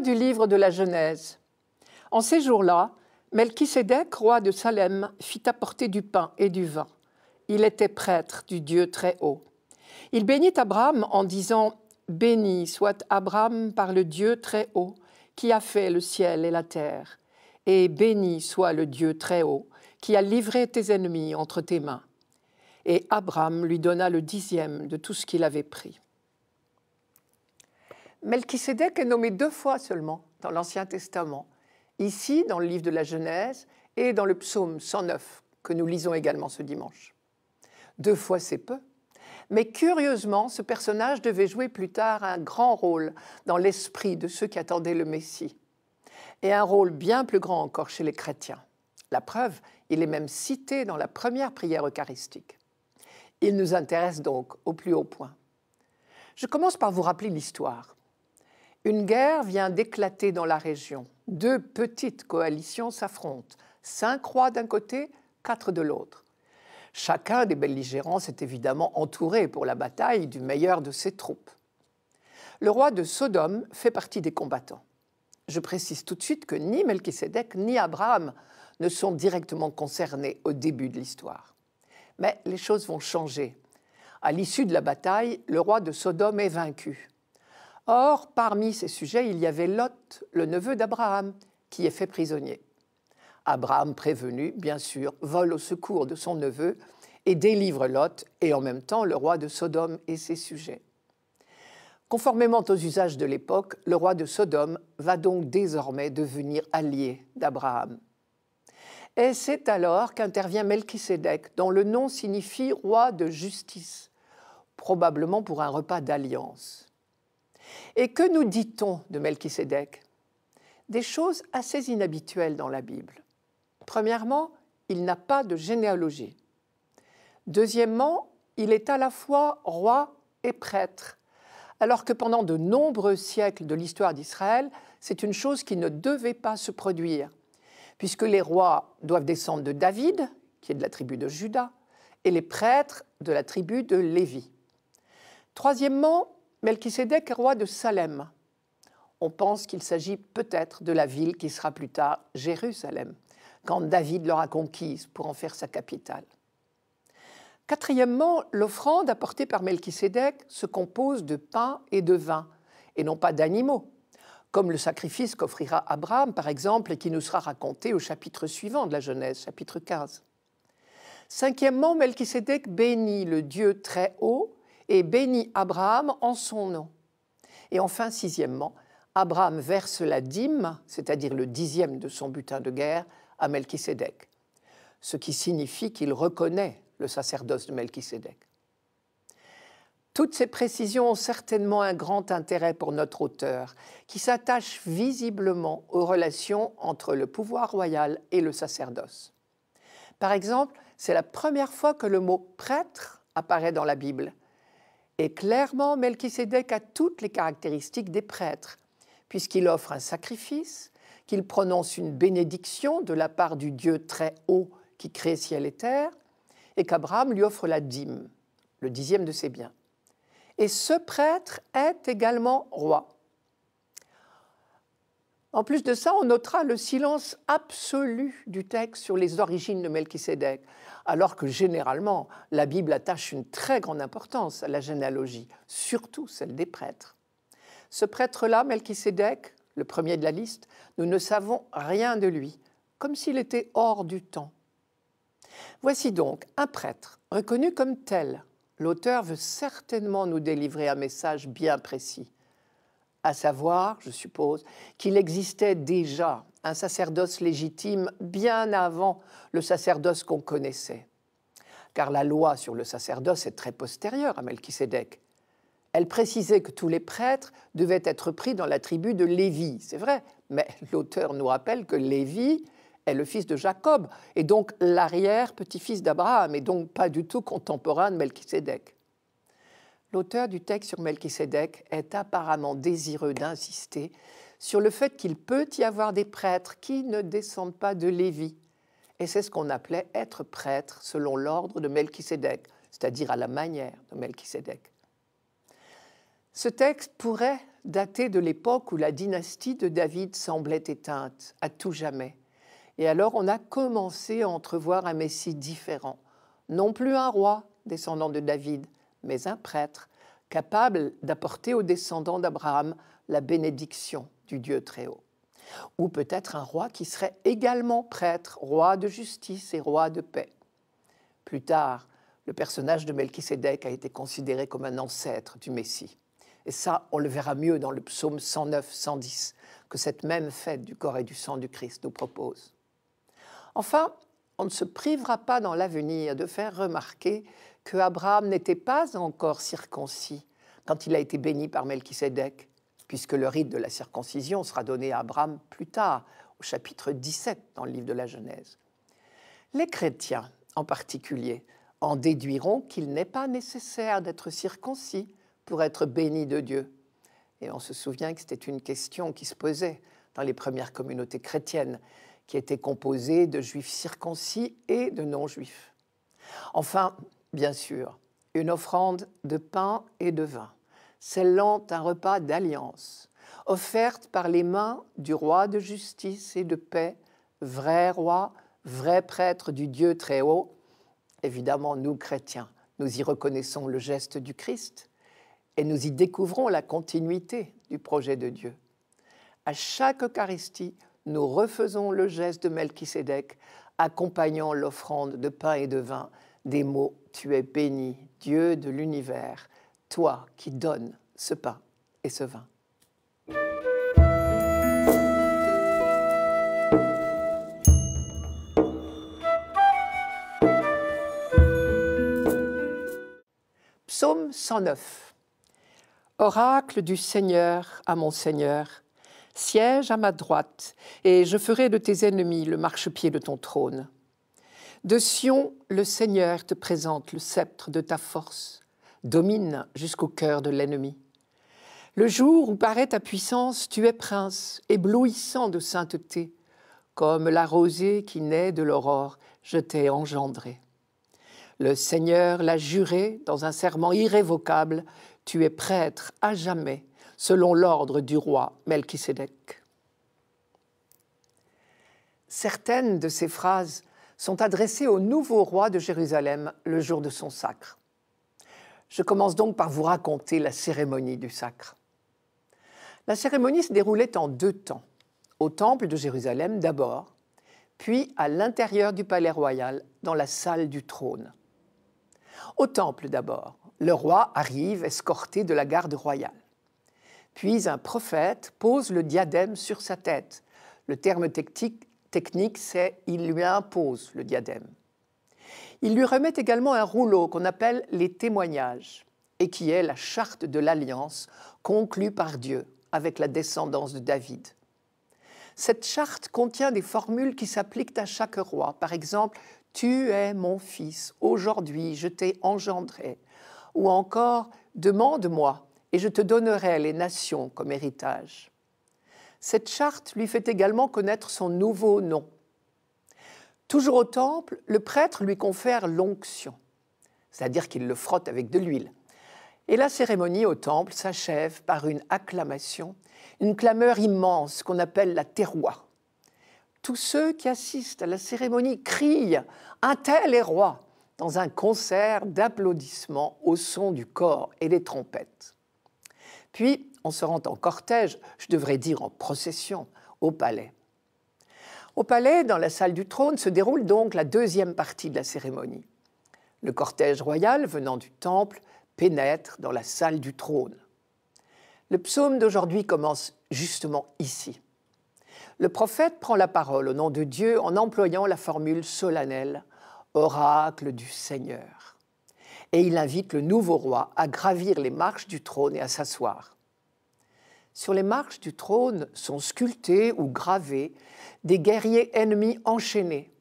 du livre de la Genèse. En ces jours-là, Melchisédek, roi de Salem, fit apporter du pain et du vin. Il était prêtre du Dieu très haut. Il bénit Abraham en disant Béni soit Abraham par le Dieu très haut, qui a fait le ciel et la terre. Et béni soit le Dieu très haut, qui a livré tes ennemis entre tes mains. Et Abraham lui donna le dixième de tout ce qu'il avait pris. Melchisédek est nommé deux fois seulement dans l'Ancien Testament, ici dans le livre de la Genèse et dans le psaume 109 que nous lisons également ce dimanche. Deux fois c'est peu, mais curieusement ce personnage devait jouer plus tard un grand rôle dans l'esprit de ceux qui attendaient le Messie, et un rôle bien plus grand encore chez les chrétiens. La preuve, il est même cité dans la première prière eucharistique. Il nous intéresse donc au plus haut point. Je commence par vous rappeler l'histoire. Une guerre vient d'éclater dans la région. Deux petites coalitions s'affrontent. Cinq rois d'un côté, quatre de l'autre. Chacun des belligérants s'est évidemment entouré pour la bataille du meilleur de ses troupes. Le roi de Sodome fait partie des combattants. Je précise tout de suite que ni Melchisédek ni Abraham ne sont directement concernés au début de l'histoire. Mais les choses vont changer. À l'issue de la bataille, le roi de Sodome est vaincu. Or, parmi ces sujets, il y avait Lot, le neveu d'Abraham, qui est fait prisonnier. Abraham, prévenu, bien sûr, vole au secours de son neveu et délivre Lot et en même temps le roi de Sodome et ses sujets. Conformément aux usages de l'époque, le roi de Sodome va donc désormais devenir allié d'Abraham. Et c'est alors qu'intervient Melchisédek, dont le nom signifie roi de justice, probablement pour un repas d'alliance. Et que nous dit-on de Melchisédek Des choses assez inhabituelles dans la Bible. Premièrement, il n'a pas de généalogie. Deuxièmement, il est à la fois roi et prêtre, alors que pendant de nombreux siècles de l'histoire d'Israël, c'est une chose qui ne devait pas se produire, puisque les rois doivent descendre de David, qui est de la tribu de Juda, et les prêtres de la tribu de Lévi. Troisièmement, Melchisédek est roi de Salem. On pense qu'il s'agit peut-être de la ville qui sera plus tard Jérusalem, quand David l'aura conquise pour en faire sa capitale. Quatrièmement, l'offrande apportée par Melchisédek se compose de pain et de vin, et non pas d'animaux, comme le sacrifice qu'offrira Abraham, par exemple, et qui nous sera raconté au chapitre suivant de la Genèse, chapitre 15. Cinquièmement, Melchisédek bénit le Dieu très haut et bénit Abraham en son nom. Et enfin, sixièmement, Abraham verse la dîme, c'est-à-dire le dixième de son butin de guerre, à Melchisédek, ce qui signifie qu'il reconnaît le sacerdoce de Melchisédek. Toutes ces précisions ont certainement un grand intérêt pour notre auteur, qui s'attache visiblement aux relations entre le pouvoir royal et le sacerdoce. Par exemple, c'est la première fois que le mot prêtre apparaît dans la Bible, et clairement, Melchisédek a toutes les caractéristiques des prêtres, puisqu'il offre un sacrifice, qu'il prononce une bénédiction de la part du Dieu très haut qui crée ciel et terre, et qu'Abraham lui offre la dîme, le dixième de ses biens. Et ce prêtre est également roi. En plus de ça, on notera le silence absolu du texte sur les origines de Melchisédek alors que généralement la Bible attache une très grande importance à la généalogie, surtout celle des prêtres. Ce prêtre-là, Melchisédek, le premier de la liste, nous ne savons rien de lui, comme s'il était hors du temps. Voici donc un prêtre reconnu comme tel. L'auteur veut certainement nous délivrer un message bien précis, à savoir, je suppose, qu'il existait déjà un sacerdoce légitime bien avant le sacerdoce qu'on connaissait car la loi sur le sacerdoce est très postérieure à Melchisédek. Elle précisait que tous les prêtres devaient être pris dans la tribu de Lévi. C'est vrai, mais l'auteur nous rappelle que Lévi est le fils de Jacob, et donc l'arrière-petit-fils d'Abraham, et donc pas du tout contemporain de Melchisédek. L'auteur du texte sur Melchisédek est apparemment désireux d'insister sur le fait qu'il peut y avoir des prêtres qui ne descendent pas de Lévi, et c'est ce qu'on appelait être prêtre selon l'ordre de Melchisédek, c'est-à-dire à la manière de Melchisédek. Ce texte pourrait dater de l'époque où la dynastie de David semblait éteinte, à tout jamais. Et alors on a commencé à entrevoir un Messie différent, non plus un roi descendant de David, mais un prêtre capable d'apporter aux descendants d'Abraham la bénédiction du Dieu très haut ou peut-être un roi qui serait également prêtre, roi de justice et roi de paix. Plus tard, le personnage de Melchisédek a été considéré comme un ancêtre du Messie. Et ça, on le verra mieux dans le psaume 109-110 que cette même fête du corps et du sang du Christ nous propose. Enfin, on ne se privera pas dans l'avenir de faire remarquer que Abraham n'était pas encore circoncis quand il a été béni par Melchisédek, puisque le rite de la circoncision sera donné à Abraham plus tard, au chapitre 17 dans le livre de la Genèse. Les chrétiens, en particulier, en déduiront qu'il n'est pas nécessaire d'être circoncis pour être béni de Dieu. Et on se souvient que c'était une question qui se posait dans les premières communautés chrétiennes, qui étaient composées de juifs circoncis et de non-juifs. Enfin, bien sûr, une offrande de pain et de vin scellant un repas d'alliance, offerte par les mains du roi de justice et de paix, vrai roi, vrai prêtre du Dieu très haut. Évidemment, nous chrétiens, nous y reconnaissons le geste du Christ et nous y découvrons la continuité du projet de Dieu. À chaque Eucharistie, nous refaisons le geste de Melchisédek, accompagnant l'offrande de pain et de vin des mots Tu es béni, Dieu de l'univers, toi qui donnes ce pain et ce vin. Psaume 109. Oracle du Seigneur à mon Seigneur, siège à ma droite, et je ferai de tes ennemis le marchepied de ton trône. De Sion, le Seigneur te présente le sceptre de ta force domine jusqu'au cœur de l'ennemi. Le jour où paraît ta puissance, tu es prince, éblouissant de sainteté, comme la rosée qui naît de l'aurore, je t'ai engendré. Le Seigneur l'a juré dans un serment irrévocable, tu es prêtre à jamais, selon l'ordre du roi Melchisedec. Certaines de ces phrases sont adressées au nouveau roi de Jérusalem le jour de son sacre. Je commence donc par vous raconter la cérémonie du sacre. La cérémonie se déroulait en deux temps, au temple de Jérusalem d'abord, puis à l'intérieur du palais royal, dans la salle du trône. Au temple d'abord, le roi arrive escorté de la garde royale. Puis un prophète pose le diadème sur sa tête. Le terme technique, c'est il lui impose le diadème. Il lui remet également un rouleau qu'on appelle les témoignages et qui est la charte de l'alliance conclue par Dieu avec la descendance de David. Cette charte contient des formules qui s'appliquent à chaque roi. Par exemple, Tu es mon fils, aujourd'hui je t'ai engendré. Ou encore, Demande-moi et je te donnerai les nations comme héritage. Cette charte lui fait également connaître son nouveau nom, Toujours au temple, le prêtre lui confère l'onction, c'est-à-dire qu'il le frotte avec de l'huile. Et la cérémonie au temple s'achève par une acclamation, une clameur immense qu'on appelle la terroir. Tous ceux qui assistent à la cérémonie crient Un tel est roi dans un concert d'applaudissements au son du corps et des trompettes. Puis on se rend en cortège, je devrais dire en procession, au palais. Au palais, dans la salle du trône, se déroule donc la deuxième partie de la cérémonie. Le cortège royal venant du temple pénètre dans la salle du trône. Le psaume d'aujourd'hui commence justement ici. Le prophète prend la parole au nom de Dieu en employant la formule solennelle Oracle du Seigneur. Et il invite le nouveau roi à gravir les marches du trône et à s'asseoir. Sur les marches du trône sont sculptés ou gravés des guerriers ennemis enchaînés.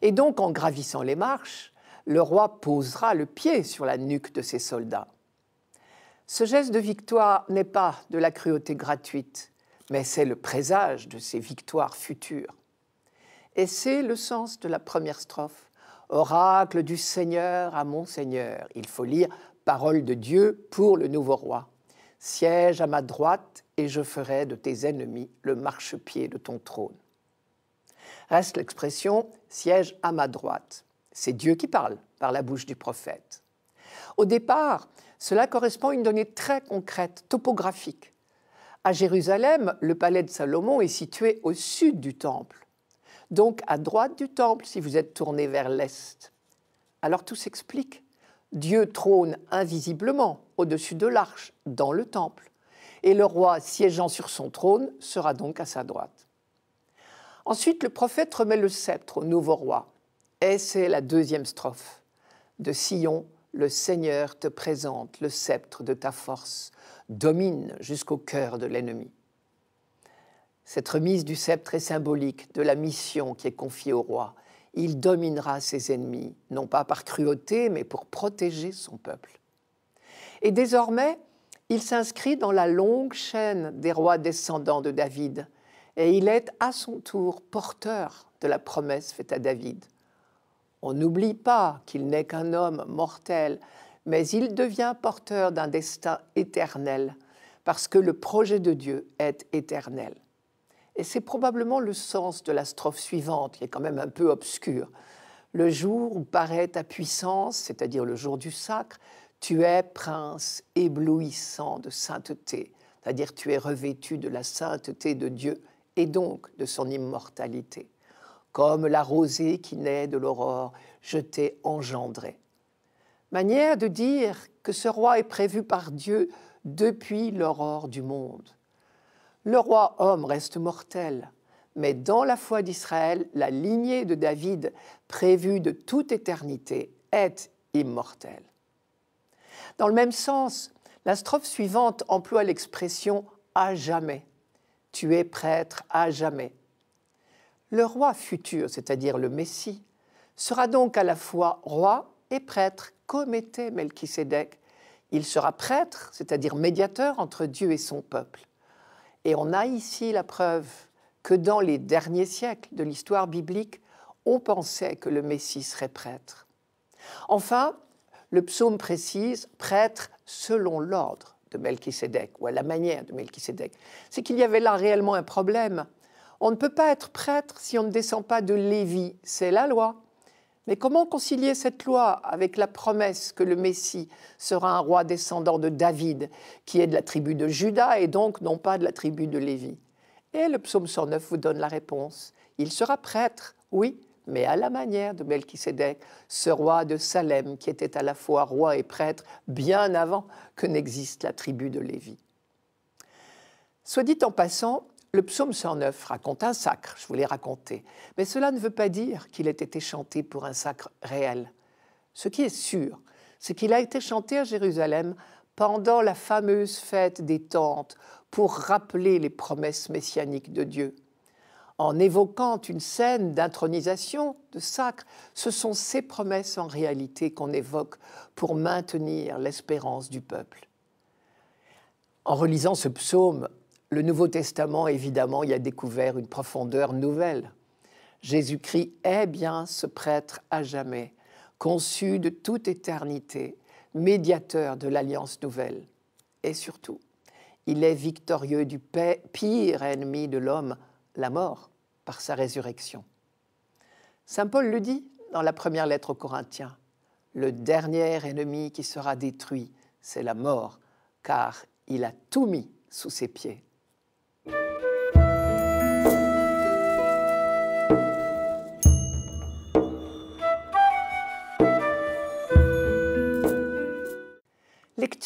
Et donc, en gravissant les marches, le roi posera le pied sur la nuque de ses soldats. Ce geste de victoire n'est pas de la cruauté gratuite, mais c'est le présage de ses victoires futures. Et c'est le sens de la première strophe. Oracle du Seigneur à mon Seigneur. Il faut lire Parole de Dieu pour le nouveau roi. Siège à ma droite, et je ferai de tes ennemis le marchepied de ton trône. Reste l'expression siège à ma droite. C'est Dieu qui parle par la bouche du prophète. Au départ, cela correspond à une donnée très concrète, topographique. À Jérusalem, le palais de Salomon est situé au sud du temple, donc à droite du temple si vous êtes tourné vers l'est. Alors tout s'explique. Dieu trône invisiblement au-dessus de l'arche, dans le temple, et le roi siégeant sur son trône sera donc à sa droite. Ensuite, le prophète remet le sceptre au nouveau roi, et c'est la deuxième strophe. De Sion, le Seigneur te présente le sceptre de ta force, domine jusqu'au cœur de l'ennemi. Cette remise du sceptre est symbolique de la mission qui est confiée au roi il dominera ses ennemis, non pas par cruauté, mais pour protéger son peuple. Et désormais, il s'inscrit dans la longue chaîne des rois descendants de David, et il est à son tour porteur de la promesse faite à David. On n'oublie pas qu'il n'est qu'un homme mortel, mais il devient porteur d'un destin éternel, parce que le projet de Dieu est éternel. Et c'est probablement le sens de la strophe suivante, qui est quand même un peu obscure. Le jour où paraît ta puissance, c'est-à-dire le jour du sacre, tu es prince éblouissant de sainteté, c'est-à-dire tu es revêtu de la sainteté de Dieu et donc de son immortalité. Comme la rosée qui naît de l'aurore, je t'ai engendré. Manière de dire que ce roi est prévu par Dieu depuis l'aurore du monde. Le roi homme reste mortel, mais dans la foi d'Israël, la lignée de David, prévue de toute éternité, est immortelle. Dans le même sens, la strophe suivante emploie l'expression à jamais. Tu es prêtre à jamais. Le roi futur, c'est-à-dire le Messie, sera donc à la fois roi et prêtre, comme était Melchisédek. Il sera prêtre, c'est-à-dire médiateur entre Dieu et son peuple. Et on a ici la preuve que dans les derniers siècles de l'histoire biblique, on pensait que le Messie serait prêtre. Enfin, le psaume précise prêtre selon l'ordre de Melchisédek, ou à la manière de Melchisédek. C'est qu'il y avait là réellement un problème. On ne peut pas être prêtre si on ne descend pas de Lévi, c'est la loi. Mais comment concilier cette loi avec la promesse que le Messie sera un roi descendant de David, qui est de la tribu de Juda et donc non pas de la tribu de Lévi Et le psaume 109 vous donne la réponse. Il sera prêtre, oui, mais à la manière de Melchisédek, ce roi de Salem qui était à la fois roi et prêtre bien avant que n'existe la tribu de Lévi. Soit dit en passant, le psaume 109 raconte un sacre, je vous l'ai raconté, mais cela ne veut pas dire qu'il ait été chanté pour un sacre réel. Ce qui est sûr, c'est qu'il a été chanté à Jérusalem pendant la fameuse fête des tentes pour rappeler les promesses messianiques de Dieu. En évoquant une scène d'intronisation, de sacre, ce sont ces promesses en réalité qu'on évoque pour maintenir l'espérance du peuple. En relisant ce psaume le Nouveau Testament, évidemment, y a découvert une profondeur nouvelle. Jésus-Christ est bien ce prêtre à jamais, conçu de toute éternité, médiateur de l'alliance nouvelle. Et surtout, il est victorieux du pire ennemi de l'homme, la mort, par sa résurrection. Saint Paul le dit dans la première lettre aux Corinthiens. Le dernier ennemi qui sera détruit, c'est la mort, car il a tout mis sous ses pieds.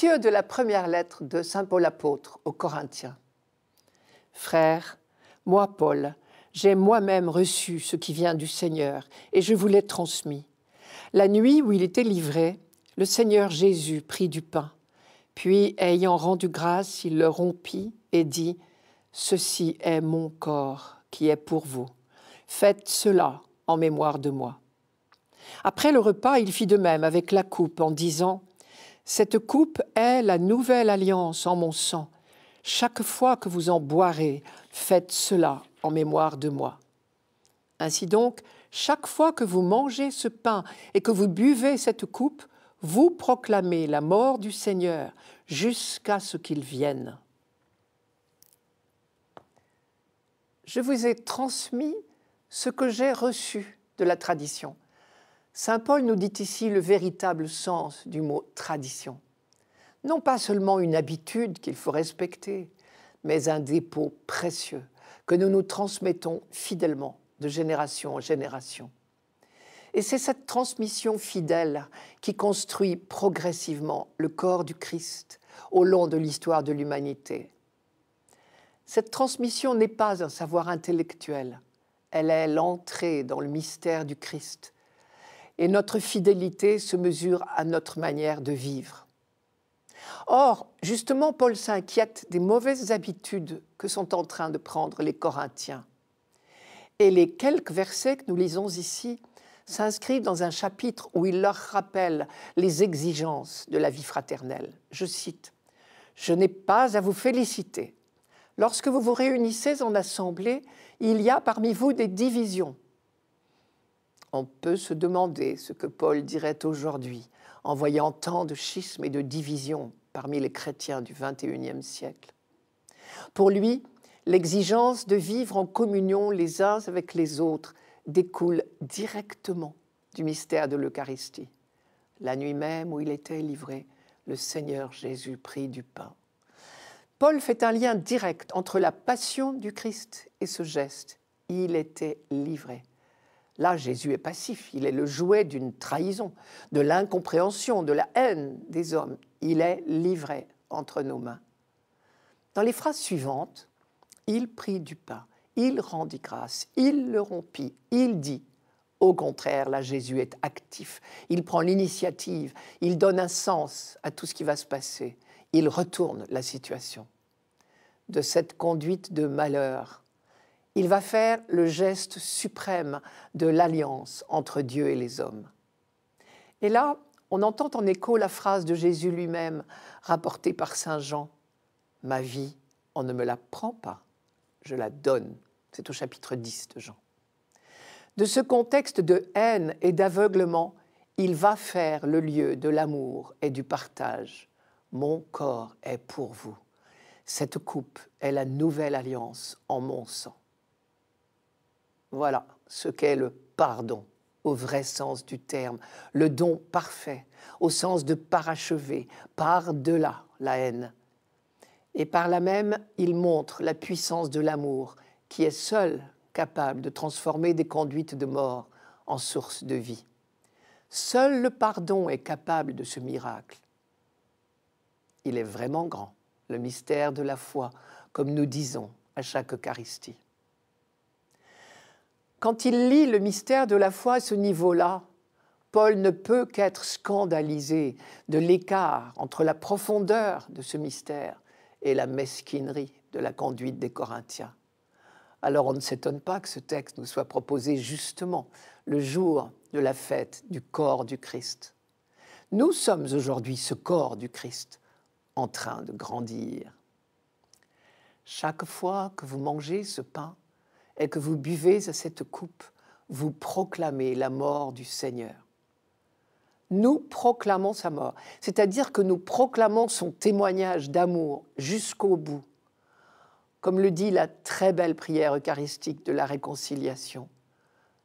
de la première lettre de Saint Paul apôtre aux Corinthiens. Frères, moi Paul, j'ai moi-même reçu ce qui vient du Seigneur et je vous l'ai transmis. La nuit où il était livré, le Seigneur Jésus prit du pain, puis ayant rendu grâce, il le rompit et dit, Ceci est mon corps qui est pour vous. Faites cela en mémoire de moi. Après le repas, il fit de même avec la coupe en disant, cette coupe est la nouvelle alliance en mon sang. Chaque fois que vous en boirez, faites cela en mémoire de moi. Ainsi donc, chaque fois que vous mangez ce pain et que vous buvez cette coupe, vous proclamez la mort du Seigneur jusqu'à ce qu'il vienne. Je vous ai transmis ce que j'ai reçu de la tradition. Saint Paul nous dit ici le véritable sens du mot tradition. Non pas seulement une habitude qu'il faut respecter, mais un dépôt précieux que nous nous transmettons fidèlement de génération en génération. Et c'est cette transmission fidèle qui construit progressivement le corps du Christ au long de l'histoire de l'humanité. Cette transmission n'est pas un savoir intellectuel, elle est l'entrée dans le mystère du Christ, et notre fidélité se mesure à notre manière de vivre. Or, justement, Paul s'inquiète des mauvaises habitudes que sont en train de prendre les Corinthiens. Et les quelques versets que nous lisons ici s'inscrivent dans un chapitre où il leur rappelle les exigences de la vie fraternelle. Je cite, Je n'ai pas à vous féliciter. Lorsque vous vous réunissez en assemblée, il y a parmi vous des divisions on peut se demander ce que Paul dirait aujourd'hui en voyant tant de schismes et de divisions parmi les chrétiens du XXIe siècle. Pour lui, l'exigence de vivre en communion les uns avec les autres découle directement du mystère de l'Eucharistie. La nuit même où il était livré, le Seigneur Jésus prit du pain. Paul fait un lien direct entre la passion du Christ et ce geste. Il était livré. Là, Jésus est passif, il est le jouet d'une trahison, de l'incompréhension, de la haine des hommes. Il est livré entre nos mains. Dans les phrases suivantes, il prit du pain, il rendit grâce, il le rompit, il dit. Au contraire, là, Jésus est actif, il prend l'initiative, il donne un sens à tout ce qui va se passer, il retourne la situation. De cette conduite de malheur il va faire le geste suprême de l'alliance entre Dieu et les hommes. Et là, on entend en écho la phrase de Jésus lui-même, rapportée par Saint Jean. Ma vie, on ne me la prend pas, je la donne. C'est au chapitre 10 de Jean. De ce contexte de haine et d'aveuglement, il va faire le lieu de l'amour et du partage. Mon corps est pour vous. Cette coupe est la nouvelle alliance en mon sang. Voilà ce qu'est le pardon au vrai sens du terme, le don parfait, au sens de parachever, par-delà la haine. Et par là même, il montre la puissance de l'amour, qui est seul capable de transformer des conduites de mort en source de vie. Seul le pardon est capable de ce miracle. Il est vraiment grand, le mystère de la foi, comme nous disons à chaque Eucharistie. Quand il lit le mystère de la foi à ce niveau-là, Paul ne peut qu'être scandalisé de l'écart entre la profondeur de ce mystère et la mesquinerie de la conduite des Corinthiens. Alors on ne s'étonne pas que ce texte nous soit proposé justement le jour de la fête du corps du Christ. Nous sommes aujourd'hui ce corps du Christ en train de grandir. Chaque fois que vous mangez ce pain et que vous buvez à cette coupe, vous proclamez la mort du Seigneur. Nous proclamons sa mort, c'est-à-dire que nous proclamons son témoignage d'amour jusqu'au bout, comme le dit la très belle prière eucharistique de la réconciliation.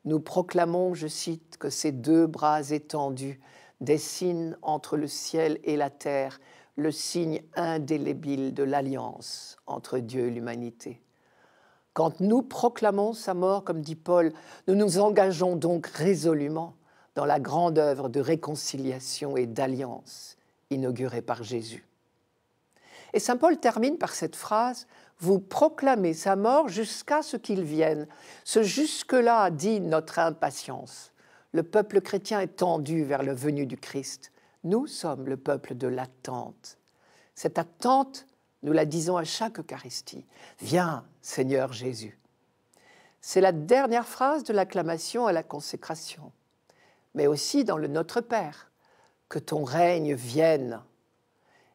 Nous proclamons, je cite, que ses deux bras étendus dessinent entre le ciel et la terre le signe indélébile de l'alliance entre Dieu et l'humanité. Quand nous proclamons sa mort, comme dit Paul, nous nous engageons donc résolument dans la grande œuvre de réconciliation et d'alliance inaugurée par Jésus. Et Saint Paul termine par cette phrase Vous proclamez sa mort jusqu'à ce qu'il vienne. Ce jusque-là dit notre impatience. Le peuple chrétien est tendu vers le venu du Christ. Nous sommes le peuple de l'attente. Cette attente nous la disons à chaque Eucharistie. Viens, Seigneur Jésus. C'est la dernière phrase de l'acclamation à la consécration, mais aussi dans le Notre Père. Que ton règne vienne.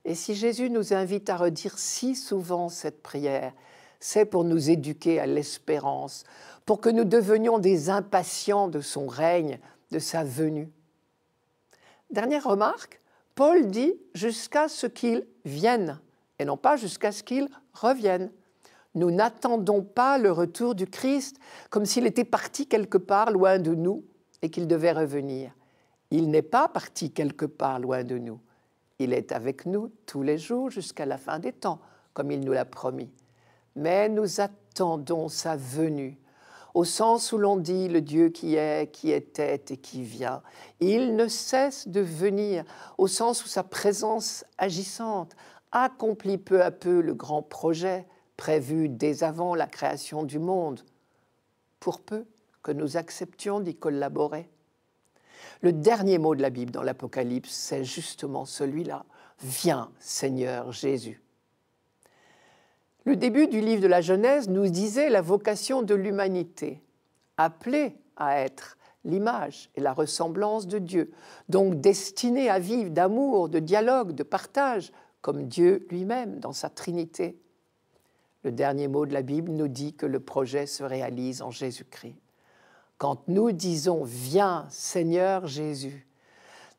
Et si Jésus nous invite à redire si souvent cette prière, c'est pour nous éduquer à l'espérance, pour que nous devenions des impatients de son règne, de sa venue. Dernière remarque, Paul dit jusqu'à ce qu'il vienne et non pas jusqu'à ce qu'il revienne. Nous n'attendons pas le retour du Christ comme s'il était parti quelque part loin de nous et qu'il devait revenir. Il n'est pas parti quelque part loin de nous. Il est avec nous tous les jours jusqu'à la fin des temps, comme il nous l'a promis. Mais nous attendons sa venue, au sens où l'on dit le Dieu qui est, qui était et qui vient. Il ne cesse de venir, au sens où sa présence agissante accomplit peu à peu le grand projet prévu dès avant la création du monde, pour peu que nous acceptions d'y collaborer. Le dernier mot de la Bible dans l'Apocalypse, c'est justement celui-là. Viens, Seigneur Jésus. Le début du livre de la Genèse nous disait la vocation de l'humanité, appelée à être l'image et la ressemblance de Dieu, donc destinée à vivre d'amour, de dialogue, de partage, comme Dieu lui-même dans sa Trinité. Le dernier mot de la Bible nous dit que le projet se réalise en Jésus-Christ. Quand nous disons ⁇ Viens Seigneur Jésus ⁇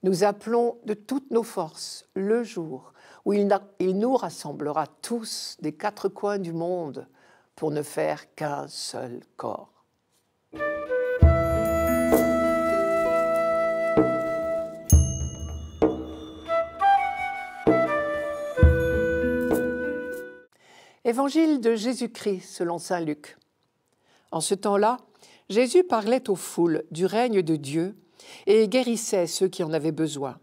nous appelons de toutes nos forces le jour où il, nous rassemblera tous des quatre coins du monde pour ne faire qu'un seul corps. Évangile de Jésus-Christ selon Saint Luc. En ce temps-là, Jésus parlait aux foules du règne de Dieu et guérissait ceux qui en avaient besoin.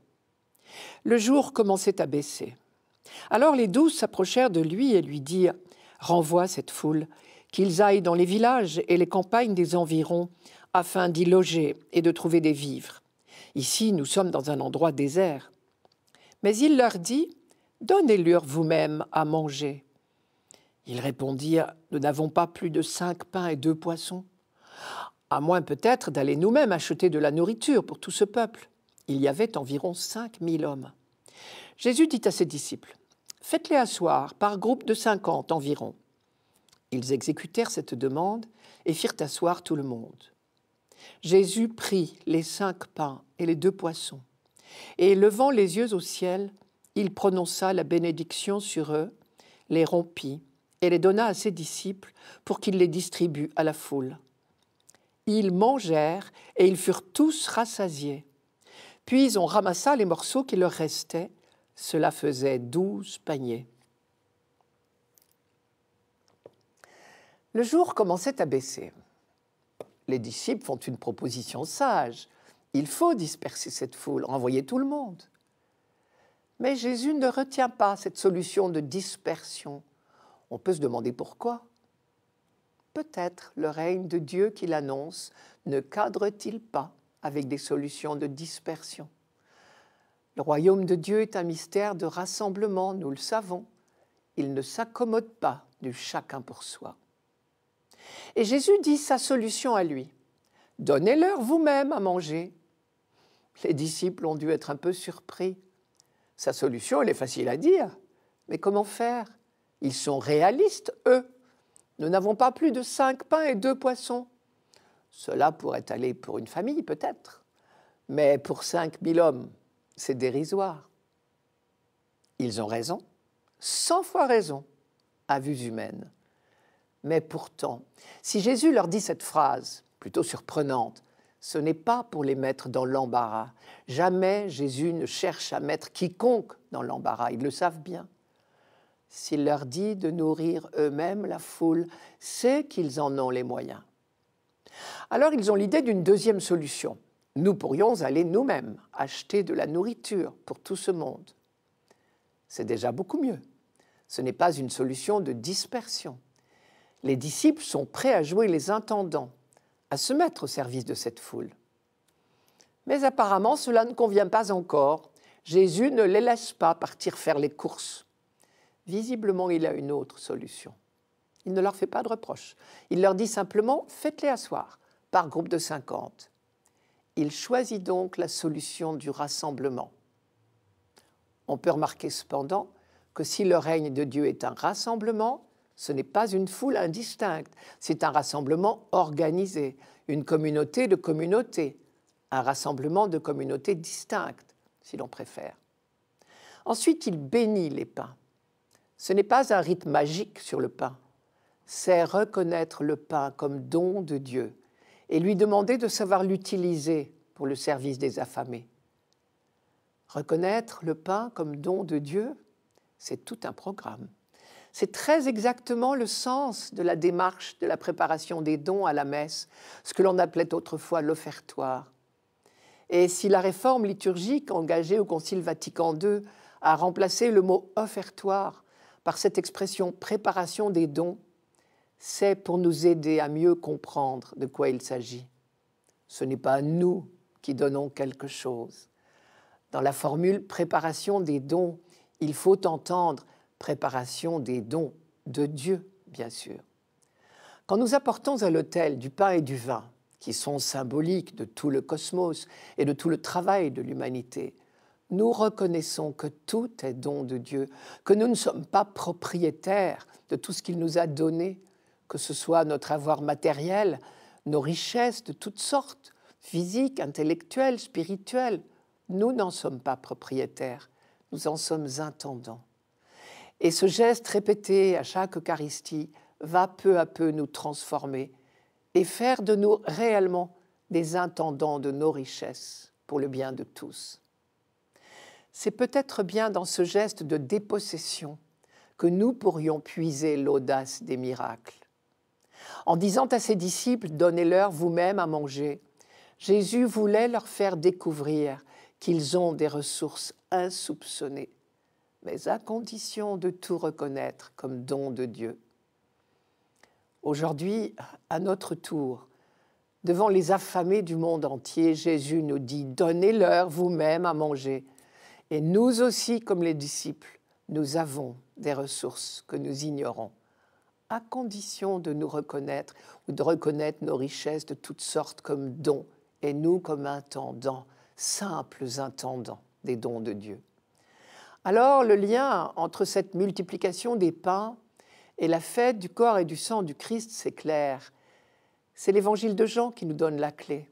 Le jour commençait à baisser. Alors les douze s'approchèrent de lui et lui dirent Renvoie cette foule, qu'ils aillent dans les villages et les campagnes des environs, afin d'y loger et de trouver des vivres. Ici, nous sommes dans un endroit désert. Mais il leur dit Donnez-leur vous-même à manger. Ils répondirent Nous n'avons pas plus de cinq pains et deux poissons, à moins peut-être d'aller nous-mêmes acheter de la nourriture pour tout ce peuple. Il y avait environ cinq mille hommes. Jésus dit à ses disciples Faites-les asseoir par groupe de cinquante environ. Ils exécutèrent cette demande et firent asseoir tout le monde. Jésus prit les cinq pains et les deux poissons, et levant les yeux au ciel, il prononça la bénédiction sur eux, les rompit et les donna à ses disciples pour qu'ils les distribuent à la foule. Ils mangèrent et ils furent tous rassasiés. Puis on ramassa les morceaux qui leur restaient. Cela faisait douze paniers. Le jour commençait à baisser. Les disciples font une proposition sage. Il faut disperser cette foule, renvoyer tout le monde. Mais Jésus ne retient pas cette solution de dispersion. On peut se demander pourquoi. Peut-être le règne de Dieu qu'il annonce ne cadre-t-il pas avec des solutions de dispersion. Le royaume de Dieu est un mystère de rassemblement, nous le savons. Il ne s'accommode pas du chacun pour soi. Et Jésus dit sa solution à lui. Donnez-leur vous-même à manger. Les disciples ont dû être un peu surpris. Sa solution, elle est facile à dire, mais comment faire ils sont réalistes, eux. Nous n'avons pas plus de cinq pains et deux poissons. Cela pourrait aller pour une famille, peut-être, mais pour cinq mille hommes, c'est dérisoire. Ils ont raison, cent fois raison, à vues humaines. Mais pourtant, si Jésus leur dit cette phrase, plutôt surprenante, ce n'est pas pour les mettre dans l'embarras. Jamais Jésus ne cherche à mettre quiconque dans l'embarras, ils le savent bien s'il leur dit de nourrir eux-mêmes la foule, c'est qu'ils en ont les moyens. Alors ils ont l'idée d'une deuxième solution. Nous pourrions aller nous-mêmes acheter de la nourriture pour tout ce monde. C'est déjà beaucoup mieux. Ce n'est pas une solution de dispersion. Les disciples sont prêts à jouer les intendants, à se mettre au service de cette foule. Mais apparemment cela ne convient pas encore. Jésus ne les laisse pas partir faire les courses visiblement, il a une autre solution. Il ne leur fait pas de reproche. Il leur dit simplement faites-les asseoir par groupe de 50. Il choisit donc la solution du rassemblement. On peut remarquer cependant que si le règne de Dieu est un rassemblement, ce n'est pas une foule indistincte, c'est un rassemblement organisé, une communauté de communautés, un rassemblement de communautés distinctes, si l'on préfère. Ensuite, il bénit les pains. Ce n'est pas un rite magique sur le pain, c'est reconnaître le pain comme don de Dieu et lui demander de savoir l'utiliser pour le service des affamés. Reconnaître le pain comme don de Dieu, c'est tout un programme. C'est très exactement le sens de la démarche de la préparation des dons à la messe, ce que l'on appelait autrefois l'offertoire. Et si la réforme liturgique engagée au Concile Vatican II a remplacé le mot offertoire par cette expression préparation des dons, c'est pour nous aider à mieux comprendre de quoi il s'agit. Ce n'est pas nous qui donnons quelque chose. Dans la formule préparation des dons, il faut entendre préparation des dons de Dieu, bien sûr. Quand nous apportons à l'autel du pain et du vin, qui sont symboliques de tout le cosmos et de tout le travail de l'humanité, nous reconnaissons que tout est don de Dieu, que nous ne sommes pas propriétaires de tout ce qu'il nous a donné, que ce soit notre avoir matériel, nos richesses de toutes sortes, physiques, intellectuelles, spirituelles. Nous n'en sommes pas propriétaires, nous en sommes intendants. Et ce geste répété à chaque Eucharistie va peu à peu nous transformer et faire de nous réellement des intendants de nos richesses pour le bien de tous c'est peut-être bien dans ce geste de dépossession que nous pourrions puiser l'audace des miracles. En disant à ses disciples, donnez-leur vous-même à manger, Jésus voulait leur faire découvrir qu'ils ont des ressources insoupçonnées, mais à condition de tout reconnaître comme don de Dieu. Aujourd'hui, à notre tour, devant les affamés du monde entier, Jésus nous dit, donnez-leur vous-même à manger. Et nous aussi, comme les disciples, nous avons des ressources que nous ignorons, à condition de nous reconnaître ou de reconnaître nos richesses de toutes sortes comme dons, et nous comme intendants, simples intendants des dons de Dieu. Alors le lien entre cette multiplication des pains et la fête du corps et du sang du Christ, c'est clair. C'est l'évangile de Jean qui nous donne la clé.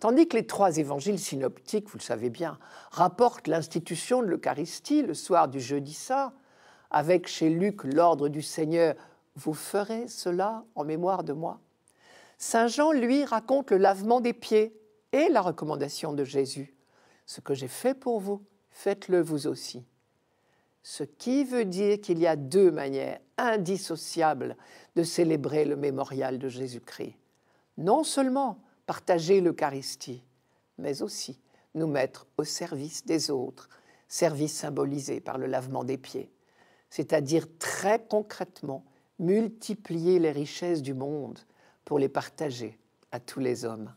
Tandis que les trois évangiles synoptiques, vous le savez bien, rapportent l'institution de l'Eucharistie le soir du jeudi saint, avec chez Luc l'ordre du Seigneur Vous ferez cela en mémoire de moi. Saint Jean, lui, raconte le lavement des pieds et la recommandation de Jésus. Ce que j'ai fait pour vous, faites-le vous aussi. Ce qui veut dire qu'il y a deux manières indissociables de célébrer le mémorial de Jésus-Christ. Non seulement partager l'Eucharistie, mais aussi nous mettre au service des autres, service symbolisé par le lavement des pieds, c'est-à-dire très concrètement multiplier les richesses du monde pour les partager à tous les hommes.